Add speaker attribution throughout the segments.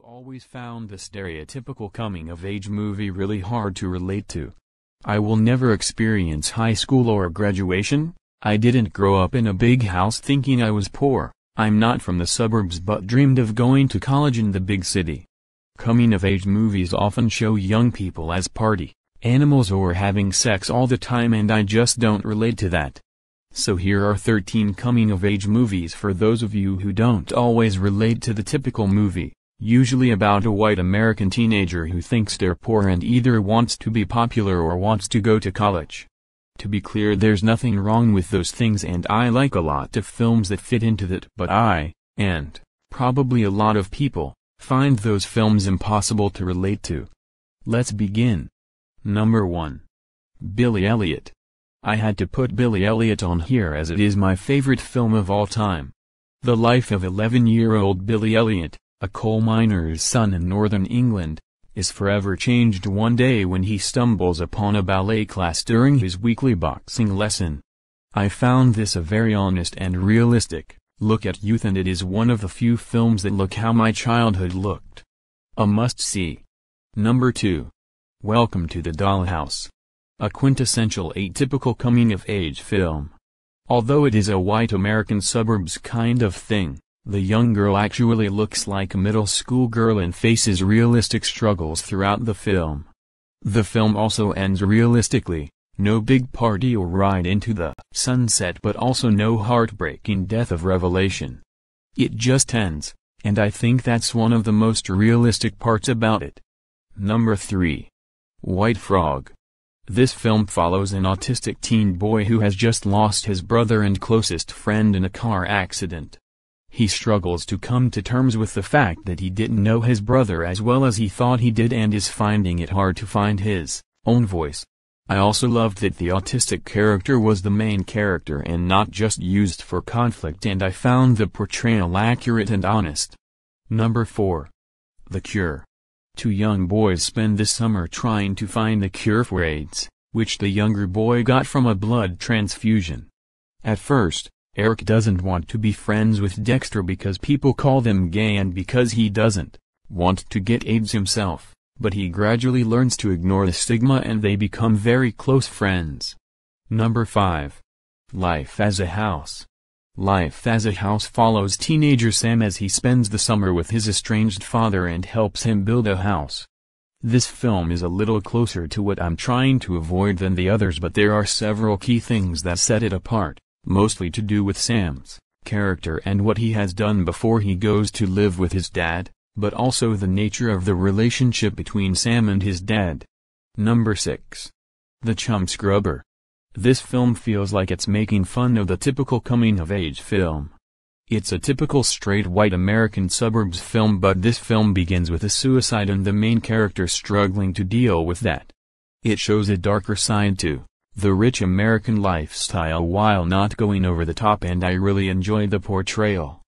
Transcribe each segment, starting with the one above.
Speaker 1: I've always found the stereotypical coming of age movie really hard to relate to. I will never experience high school or graduation. I didn't grow up in a big house thinking I was poor. I'm not from the suburbs but dreamed of going to college in the big city. Coming of age movies often show young people as party animals or having sex all the time and I just don't relate to that. So here are 13 coming of age movies for those of you who don't always relate to the typical movie usually about a white American teenager who thinks they're poor and either wants to be popular or wants to go to college. To be clear there's nothing wrong with those things and I like a lot of films that fit into that but I, and, probably a lot of people, find those films impossible to relate to. Let's begin. Number 1. Billy Elliot. I had to put Billy Elliot on here as it is my favorite film of all time. The life of 11-year-old Billy Elliot, a coal miner's son in northern England, is forever changed one day when he stumbles upon a ballet class during his weekly boxing lesson. I found this a very honest and realistic look at youth and it is one of the few films that look how my childhood looked. A must-see. Number 2. Welcome to the Dollhouse. A quintessential atypical coming-of-age film. Although it is a white American suburbs kind of thing, the young girl actually looks like a middle school girl and faces realistic struggles throughout the film. The film also ends realistically, no big party or ride into the sunset but also no heartbreaking death of revelation. It just ends, and I think that's one of the most realistic parts about it. Number 3. White Frog. This film follows an autistic teen boy who has just lost his brother and closest friend in a car accident. He struggles to come to terms with the fact that he didn't know his brother as well as he thought he did and is finding it hard to find his own voice. I also loved that the autistic character was the main character and not just used for conflict and I found the portrayal accurate and honest. Number 4. The Cure. Two young boys spend the summer trying to find the cure for AIDS, which the younger boy got from a blood transfusion. At first, Eric doesn't want to be friends with Dexter because people call them gay and because he doesn't want to get AIDS himself, but he gradually learns to ignore the stigma and they become very close friends. Number 5. Life as a House Life as a House follows teenager Sam as he spends the summer with his estranged father and helps him build a house. This film is a little closer to what I'm trying to avoid than the others but there are several key things that set it apart mostly to do with Sam's character and what he has done before he goes to live with his dad, but also the nature of the relationship between Sam and his dad. Number 6. The Chum Scrubber. This film feels like it's making fun of the typical coming-of-age film. It's a typical straight white American suburbs film but this film begins with a suicide and the main character struggling to deal with that. It shows a darker side too the rich American lifestyle while not going over the top and I really enjoy the portrayal.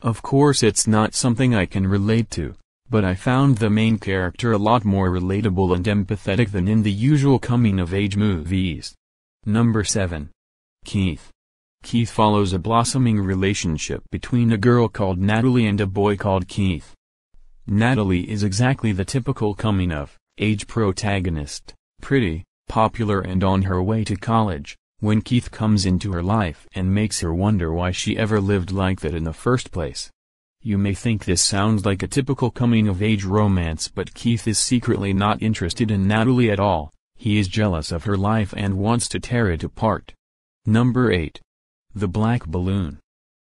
Speaker 1: Of course it's not something I can relate to, but I found the main character a lot more relatable and empathetic than in the usual coming-of-age movies. Number 7. Keith. Keith follows a blossoming relationship between a girl called Natalie and a boy called Keith. Natalie is exactly the typical coming-of-age protagonist, pretty, popular and on her way to college, when Keith comes into her life and makes her wonder why she ever lived like that in the first place. You may think this sounds like a typical coming-of-age romance but Keith is secretly not interested in Natalie at all, he is jealous of her life and wants to tear it apart. Number 8. The Black Balloon.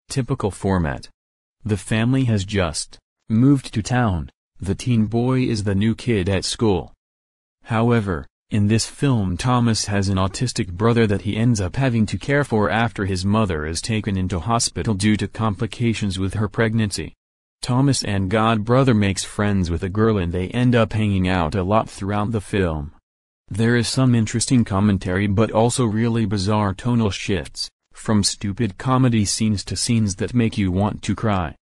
Speaker 1: Typical format. The family has just moved to town, the teen boy is the new kid at school. However, in this film Thomas has an autistic brother that he ends up having to care for after his mother is taken into hospital due to complications with her pregnancy. Thomas and Godbrother makes friends with a girl and they end up hanging out a lot throughout the film. There is some interesting commentary but also really bizarre tonal shifts, from stupid comedy scenes to scenes that make you want to cry.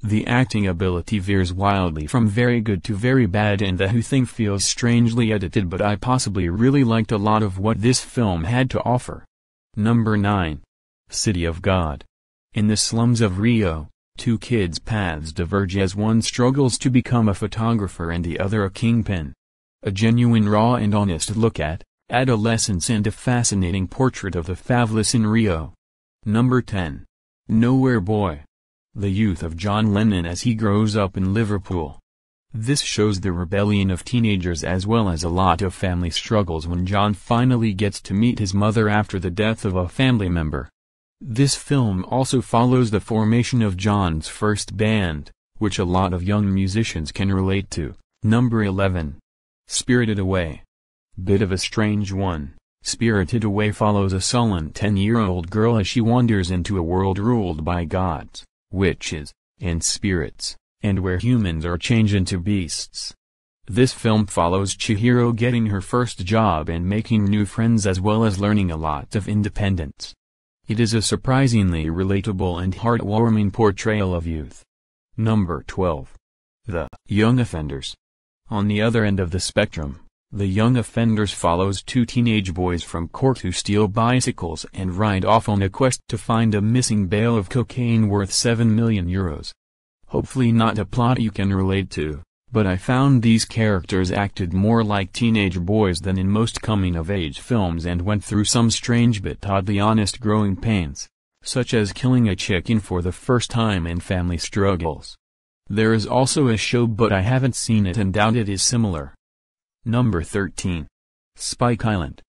Speaker 1: The acting ability veers wildly from very good to very bad and the who thing feels strangely edited but I possibly really liked a lot of what this film had to offer. Number 9. City of God. In the slums of Rio, two kids' paths diverge as one struggles to become a photographer and the other a kingpin. A genuine raw and honest look at, adolescence and a fascinating portrait of the favelas in Rio. Number 10. Nowhere Boy the youth of John Lennon as he grows up in Liverpool. This shows the rebellion of teenagers as well as a lot of family struggles when John finally gets to meet his mother after the death of a family member. This film also follows the formation of John's first band, which a lot of young musicians can relate to. Number 11. Spirited Away. Bit of a strange one, Spirited Away follows a sullen 10-year-old girl as she wanders into a world ruled by gods witches, and spirits, and where humans are changed into beasts. This film follows Chihiro getting her first job and making new friends as well as learning a lot of independence. It is a surprisingly relatable and heartwarming portrayal of youth. Number 12. The Young Offenders. On the other end of the spectrum, the young offenders follows two teenage boys from court who steal bicycles and ride off on a quest to find a missing bale of cocaine worth 7 million euros. Hopefully not a plot you can relate to, but I found these characters acted more like teenage boys than in most coming-of-age films and went through some strange but oddly honest growing pains, such as killing a chicken for the first time and family struggles. There is also a show but I haven't seen it and doubt it is similar. Number 13. Spike Island.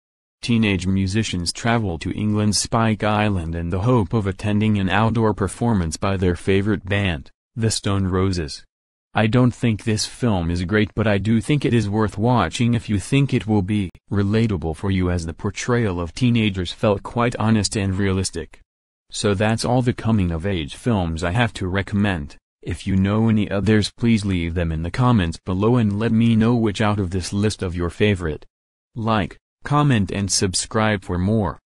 Speaker 1: Teenage musicians travel to England's Spike Island in the hope of attending an outdoor performance by their favorite band, the Stone Roses. I don't think this film is great but I do think it is worth watching if you think it will be relatable for you as the portrayal of teenagers felt quite honest and realistic. So that's all the coming of age films I have to recommend. If you know any others please leave them in the comments below and let me know which out of this list of your favorite. Like, comment and subscribe for more.